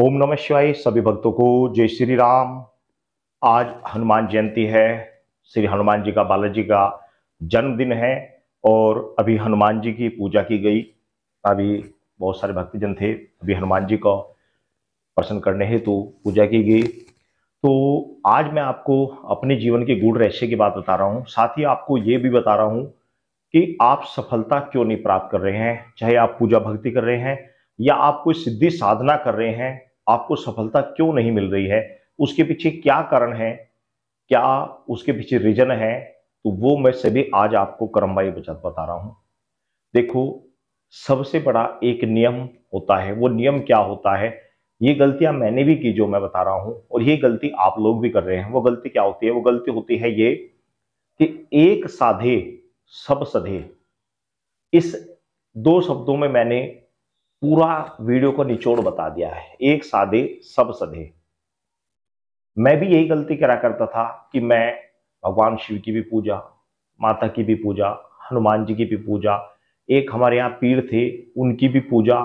ओम नमः शिवाय सभी भक्तों को जय श्री राम आज हनुमान जयंती है श्री हनुमान जी का बालाजी का जन्मदिन है और अभी हनुमान जी की पूजा की गई अभी बहुत सारे भक्तजन थे अभी हनुमान जी को प्रसन्न करने हेतु पूजा की गई तो आज मैं आपको अपने जीवन के गुड़ रहस्य की बात बता रहा हूँ साथ ही आपको ये भी बता रहा हूँ कि आप सफलता क्यों नहीं प्राप्त कर रहे हैं चाहे आप पूजा भक्ति कर रहे हैं या आप कोई सिद्धि साधना कर रहे हैं आपको सफलता क्यों नहीं मिल रही है उसके पीछे क्या कारण है क्या उसके पीछे रीजन है तो वो मैं सभी आज आपको करमबाई बचत बता रहा हूं देखो सबसे बड़ा एक नियम होता है वो नियम क्या होता है ये गलतियां मैंने भी की जो मैं बता रहा हूं और ये गलती आप लोग भी कर रहे हैं वो गलती क्या होती है वो गलती होती है ये कि एक साधे सब सधे इस दो शब्दों में मैंने पूरा वीडियो को निचोड़ बता दिया है एक साधे सब सधे मैं भी यही गलती करा करता था कि मैं भगवान शिव की भी पूजा माता की भी पूजा हनुमान जी की भी पूजा एक हमारे यहाँ पीर थे उनकी भी पूजा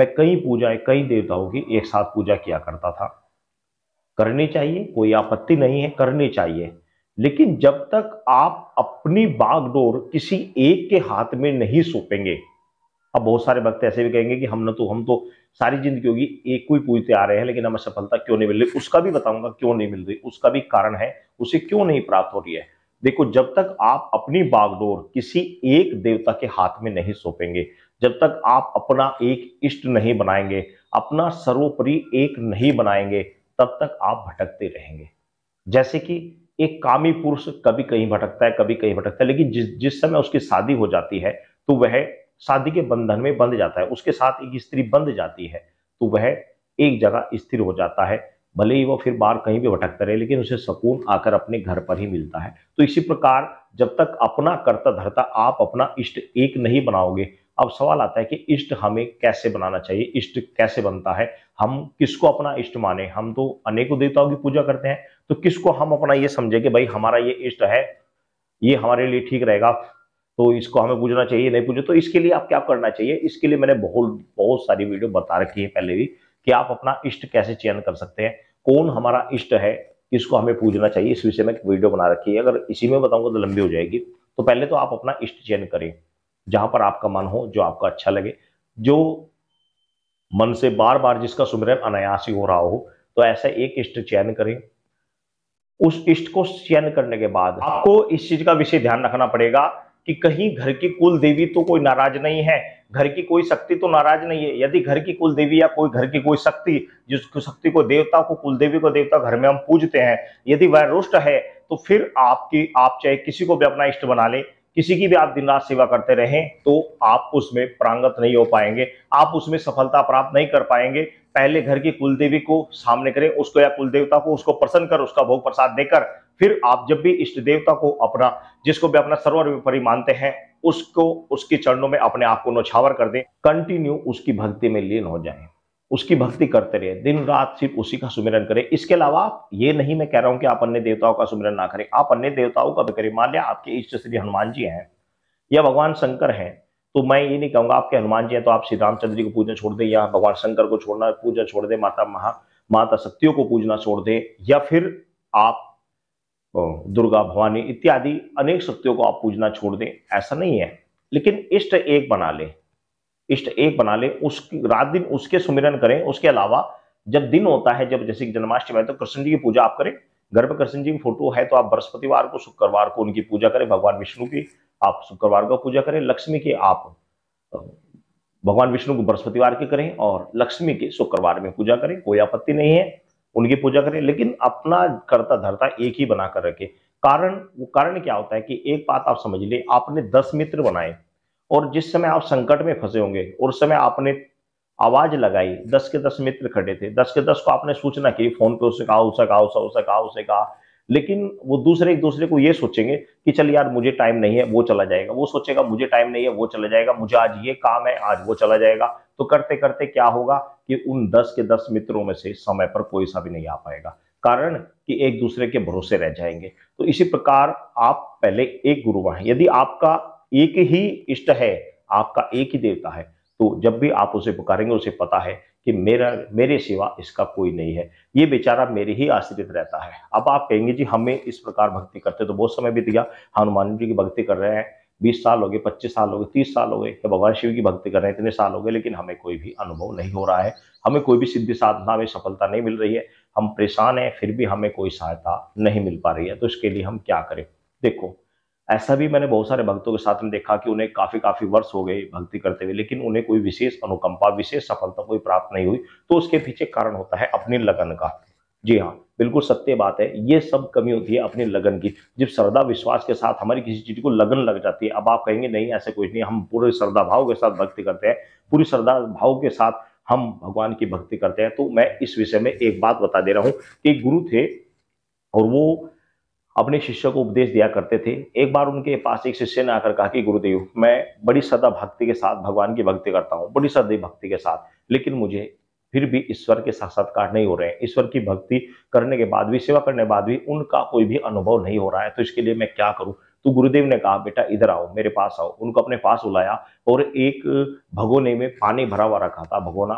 मैं कई पूजाएं कई देवताओं की एक साथ पूजा किया करता था करनी चाहिए कोई आपत्ति नहीं है करनी चाहिए लेकिन जब तक आप अपनी बागडोर किसी एक के हाथ में नहीं सौंपेंगे अब बहुत सारे भक्त ऐसे भी कहेंगे कि हम ना तो हम तो सारी जिंदगी होगी एक कोई ही पूजते आ रहे हैं लेकिन हमें सफलता क्यों नहीं मिल रही उसका भी बताऊंगा क्यों नहीं मिल रही उसका भी कारण है उसे क्यों नहीं प्राप्त हो रही है देखो जब तक आप अपनी बागडोर किसी एक देवता के हाथ में नहीं सौंपेंगे जब तक आप अपना एक इष्ट नहीं बनाएंगे अपना सर्वोपरि एक नहीं बनाएंगे तब तक आप भटकते रहेंगे जैसे कि एक कामी पुरुष कभी कहीं भटकता है कभी कहीं भटकता है लेकिन जिस जिस समय उसकी शादी हो जाती है तो वह शादी के बंधन में बंध जाता है उसके साथ एक स्त्री बंध जाती है तो वह एक जगह स्थिर हो जाता है भले ही वो फिर बाहर कहीं भी भटकता रहे लेकिन उसे सुकून आकर अपने घर पर ही मिलता है तो इसी प्रकार जब तक अपना करता धरता आप अपना इष्ट एक नहीं बनाओगे अब सवाल आता है कि इष्ट हमें कैसे बनाना चाहिए इष्ट कैसे बनता है हम किसको अपना इष्ट माने हम तो अनेकों देवताओं की पूजा करते हैं तो किसको हम अपना ये समझे कि भाई हमारा ये इष्ट है ये हमारे लिए ठीक रहेगा तो इसको हमें पूछना चाहिए नहीं पूछे तो इसके लिए आप क्या करना चाहिए इसके लिए मैंने बहुत बहुत सारी वीडियो बता रखी है पहले भी कि आप अपना इष्ट कैसे चयन कर सकते हैं कौन हमारा इष्ट है इसको हमें पूछना चाहिए इस विषय में वीडियो बना रखी है अगर इसी में बताऊंगा तो लंबी हो जाएगी तो पहले तो आप अपना इष्ट चयन करें जहां पर आपका मन हो जो आपको अच्छा लगे जो मन से बार बार जिसका सुमिरन अनायासी हो रहा हो तो ऐसा एक इष्ट चयन करें उस इष्ट को चयन करने के बाद आपको इस चीज का विषय ध्यान रखना पड़ेगा कि कहीं घर की कुल देवी तो कोई नाराज नहीं है घर की कोई शक्ति तो नाराज नहीं है यदि घर की कुल देवी या कोई घर की कोई शक्ति जिस शक्ति को देवता को कुल देवी को देवता घर में हम पूजते हैं यदि वह रुष्ट है तो फिर आपकी आप चाहे किसी को भी अपना इष्ट बना ले किसी की भी आप दिन रात सेवा करते रहें तो आप उसमें प्रांगत नहीं हो पाएंगे आप उसमें सफलता प्राप्त नहीं कर पाएंगे पहले घर की कुलदेवी को सामने करें उसको या कुलदेवता को उसको प्रसन्न कर उसका भोग प्रसाद देकर फिर आप जब भी इष्ट देवता को अपना जिसको भी अपना सर्वोपरि मानते हैं उसको उसके चरणों में अपने आप को नौछावर कर दें कंटिन्यू उसकी भक्ति में लीन हो जाएं उसकी भक्ति करते रहे दिन रात सिर्फ उसी का सुमिरन करें इसके अलावा ये नहीं मैं कह रहा हूं कि आप अन्य देवताओं का सुमिरन ना करें आप अन्य देवताओं का भी करें मान लिया आपके इष्ट श्री हनुमान जी हैं या भगवान शंकर हैं तो मैं ये नहीं कहूंगा आपके हनुमान जी हैं तो आप श्री रामचंद्र जी को पूजना छोड़ दें या भगवान शंकर को छोड़ना पूजा छोड़ दें माता महा माता शक्तियों को पूजना छोड़ दें या फिर आप दुर्गा भवानी इत्यादि अनेक शक्तियों को आप पूजना छोड़ दें ऐसा नहीं है लेकिन इष्ट एक बना लें इष्ट एक बना ले उसकी रात दिन उसके सुमिरन करें उसके अलावा जब दिन होता है जब जैसे जन्माष्टमी है तो कृष्ण जी की पूजा आप करें घर पर कृष्ण जी की फोटो है तो आप बृहस्पतिवार को शुक्रवार को उनकी पूजा करें भगवान विष्णु की आप शुक्रवार को पूजा करें लक्ष्मी की आप भगवान विष्णु को बृहस्पतिवार की करें और लक्ष्मी की शुक्रवार में पूजा करें कोई आपत्ति नहीं है उनकी पूजा करें लेकिन अपना करता धरता एक ही बनाकर रखें कारण वो कारण क्या होता है कि एक बात आप समझ लिए आपने दस मित्र बनाए और जिस समय आप संकट में फंसे होंगे उस समय आपने आवाज लगाई दस के दस मित्र खड़े थे दस के दस को आपने सूचना की फोन पे उससे कहा उसे कहा उससे उसे कहा उसे कहा लेकिन वो दूसरे एक दूसरे को ये सोचेंगे कि चल यार मुझे टाइम नहीं है वो चला जाएगा वो सोचेगा मुझे टाइम नहीं है वो चला जाएगा मुझे आज ये काम है आज वो चला जाएगा तो करते करते क्या होगा कि उन दस के दस मित्रों में से समय पर कोई सा भी नहीं आ पाएगा कारण कि एक दूसरे के भरोसे रह जाएंगे तो इसी प्रकार आप पहले एक गुरुवार यदि आपका एक ही इष्ट है आपका एक ही देवता है तो जब भी आप उसे पुकारेंगे उसे पता है कि मेरा मेरे सिवा इसका कोई नहीं है ये बेचारा मेरे ही आश्रित रहता है अब आप कहेंगे जी हमें इस प्रकार भक्ति करते तो बहुत समय बीत गया हनुमान जी की भक्ति कर रहे हैं बीस साल हो गए पच्चीस साल हो गए तीस साल हो गए या भगवान शिव की भक्ति कर रहे हैं इतने साल हो गए लेकिन हमें कोई भी अनुभव नहीं हो रहा है हमें कोई भी सिद्धि साधना में सफलता नहीं मिल रही है हम परेशान हैं फिर भी हमें कोई सहायता नहीं मिल पा रही है तो इसके लिए हम क्या करें देखो ऐसा भी मैंने बहुत सारे भक्तों के साथ में देखा कि उन्हें काफ़ी काफ़ी वर्ष हो गए भक्ति करते हुए लेकिन उन्हें कोई विशेष अनुकंपा विशेष सफलता कोई प्राप्त नहीं हुई तो उसके पीछे कारण होता है अपनी लगन का जी हाँ बिल्कुल सत्य बात है ये सब कमी होती है अपनी लगन की जब श्रद्धा विश्वास के साथ हमारी किसी चीज़ को लगन लग जाती है अब आप कहेंगे नहीं ऐसे कुछ नहीं हम पूरे श्रद्धा भाव के साथ भक्ति करते हैं पूरी श्रद्धा भाव के साथ हम भगवान की भक्ति करते हैं तो मैं इस विषय में एक बात बता दे रहा हूँ कि गुरु थे और वो अपने शिष्य को उपदेश दिया करते थे एक बार उनके पास एक शिष्य ने आकर कहा कि गुरुदेव मैं बड़ी सदा भक्ति के साथ भगवान की भक्ति करता हूँ बड़ी श्रद्धा भक्ति के साथ लेकिन मुझे फिर भी ईश्वर के साक्षात्कार नहीं हो रहे हैं ईश्वर की भक्ति करने के बाद भी सेवा करने के बाद भी उनका कोई भी अनुभव नहीं हो रहा है तो इसके लिए मैं क्या करूँ तो गुरुदेव ने कहा बेटा इधर आओ मेरे पास आओ उनको अपने पास बुलाया और एक भगोने में पानी भरा हुआ रखा था भगोना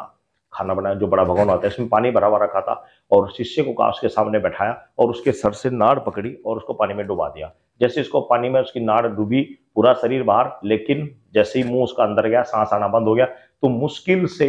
खाना बनाया जो बड़ा भगवान आता है इसमें पानी भरा हुआ रखा था और शिष्य को कहा उसके सामने बैठाया और उसके सर से नाड़ पकड़ी और उसको पानी में डुबा दिया जैसे इसको पानी में उसकी नाड़ डूबी पूरा शरीर बाहर लेकिन जैसे ही मुंह उसका अंदर गया सांस आना बंद हो गया तो मुश्किल से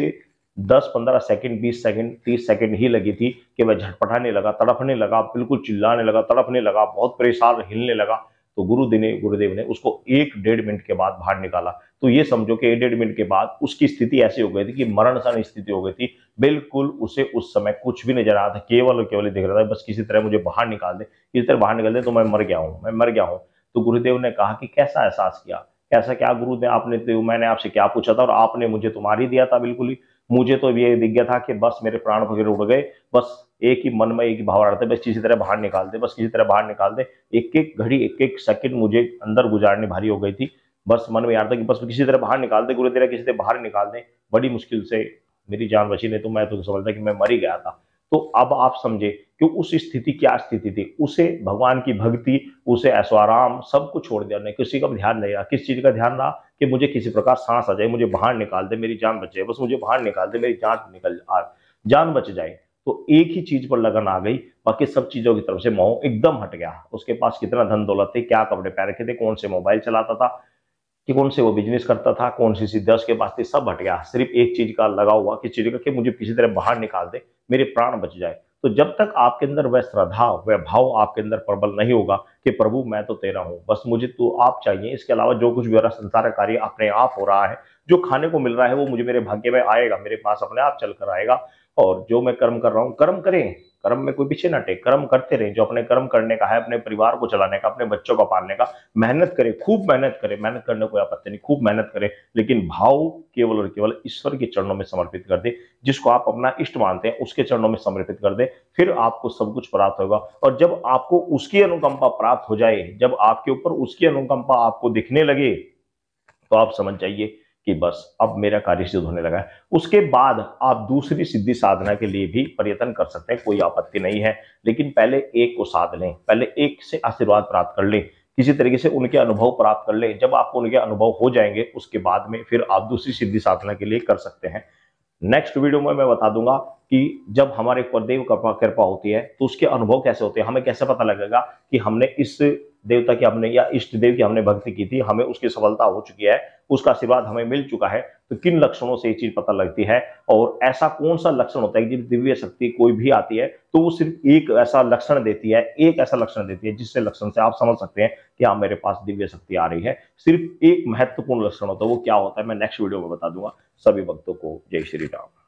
10-15 सेकंड 20 सेकंड 30 सेकंड ही लगी थी कि वह झटपटाने लगा तड़पने लगा बिल्कुल चिल्लाने लगा तड़पने लगा बहुत परेशान हिलने लगा तो गुरु ने गुरुदेव ने उसको एक डेढ़ मिनट के बाद बाहर निकाला तो ये समझो कि एक डेढ़ मिनट के बाद उसकी स्थिति ऐसी हो गई थी कि मरण सन स्थिति हो गई थी बिल्कुल उसे उस समय कुछ भी नहीं जरा था केवल और केवल दिख रहा था बस किसी तरह मुझे बाहर निकाल दे किसी तरह बाहर निकाल दे तो मैं मर गया हूँ मैं मर गया हूँ तो गुरुदेव ने कहा कि कैसा एहसास किया कैसा क्या गुरु ने आपने तो मैंने आपसे क्या पूछा था और आपने मुझे तुम्हारी दिया था बिल्कुल ही मुझे तो ये दिख गया था कि बस मेरे प्राण वगैरह उड़ गए बस एक ही मन में एक ही भाव रहता है बस किसी तरह बाहर निकाल दे बस किसी तरह बाहर निकाल दे एक एक घड़ी एक एक सेकंड मुझे अंदर गुजारनी भारी हो गई थी बस मन में यार था कि बस किसी तरह बाहर निकाल दे गुरु तेरा किसी तरह बाहर निकाल दे बड़ी मुश्किल से मेरी जान बची नहीं तो मैं तो समझता कि मैं मर ही गया था तो अब आप समझे कि उस स्थिति क्या स्थिति थी उसे भगवान की भक्ति उसे ऐसोराम सब कुछ छोड़ दिया नहीं किसी का ध्यान नहीं रहा किस चीज़ का ध्यान रहा कि मुझे किसी प्रकार सांस आ जाए मुझे बाहर निकाल दे मेरी जान बच जाए बस मुझे बाहर निकाल दे मेरी जान निकल आ जान बच जाए तो एक ही चीज पर लगन आ गई बाकी सब चीजों की तरफ से मोह एकदम हट गया उसके पास कितना धन दौलत थे क्या कपड़े पहन रखे थे कौन से मोबाइल चलाता था कि कौन से वो बिजनेस करता था कौन सी सी दस के वास्ते सब हट गया सिर्फ एक चीज का लगा हुआ कि चीज का कि मुझे किसी तरह बाहर निकाल दे मेरे प्राण बच जाए तो जब तक आपके अंदर वह श्रद्धा वह भाव आपके अंदर प्रबल नहीं होगा कि प्रभु मैं तो तेरा हूं बस मुझे तो आप चाहिए इसके अलावा जो कुछ मेरा संसार कार्य अपने आप हो रहा है जो खाने को मिल रहा है वो मुझे मेरे भाग्य में आएगा मेरे पास अपने आप चलकर आएगा और जो मैं कर्म कर रहा हूँ कर्म करें कर्म में कोई पीछे नटे टेक कर्म करते रहें जो अपने कर्म करने का है अपने परिवार को चलाने का अपने बच्चों को पालने का मेहनत करें खूब मेहनत करें मेहनत करने कोई आपत्ति नहीं खूब मेहनत करें लेकिन भाव केवल और केवल ईश्वर के चरणों में समर्पित कर दे जिसको आप अपना इष्ट मानते हैं उसके चरणों में समर्पित कर दे फिर आपको सब कुछ प्राप्त होगा और जब आपको उसकी अनुकंपा प्राप्त हो जाए जब आपके ऊपर उसकी अनुकंपा आपको दिखने लगे तो आप समझ जाइए कि बस अब मेरा कार्य सिद्ध होने लगा है उसके बाद आप दूसरी सिद्धि साधना के लिए भी प्रयत्न कर सकते हैं कोई आपत्ति नहीं है लेकिन पहले एक को साध लें पहले एक से आशीर्वाद प्राप्त कर लें किसी तरीके से उनके अनुभव प्राप्त कर लें जब आपको उनके अनुभव हो जाएंगे उसके बाद में फिर आप दूसरी सिद्धि साधना के लिए कर सकते हैं नेक्स्ट वीडियो में मैं बता दूंगा कि जब हमारे पर देव कृपा होती है तो उसके अनुभव कैसे होते हैं हमें कैसे पता लगेगा कि हमने इस देवता की हमने या इष्ट देव की हमने भक्ति की थी हमें उसकी सफलता हो चुकी है उसका आशीर्वाद हमें मिल चुका है तो किन लक्षणों से ये चीज पता लगती है और ऐसा कौन सा लक्षण होता है जब दिव्य शक्ति कोई भी आती है तो वो सिर्फ एक ऐसा लक्षण देती है एक ऐसा लक्षण देती है जिससे लक्षण से आप समझ सकते हैं कि हाँ मेरे पास दिव्य शक्ति आ रही है सिर्फ एक महत्वपूर्ण लक्षण होता है वो क्या होता है मैं नेक्स्ट वीडियो में बता दूंगा सभी भक्तों को जय श्री राम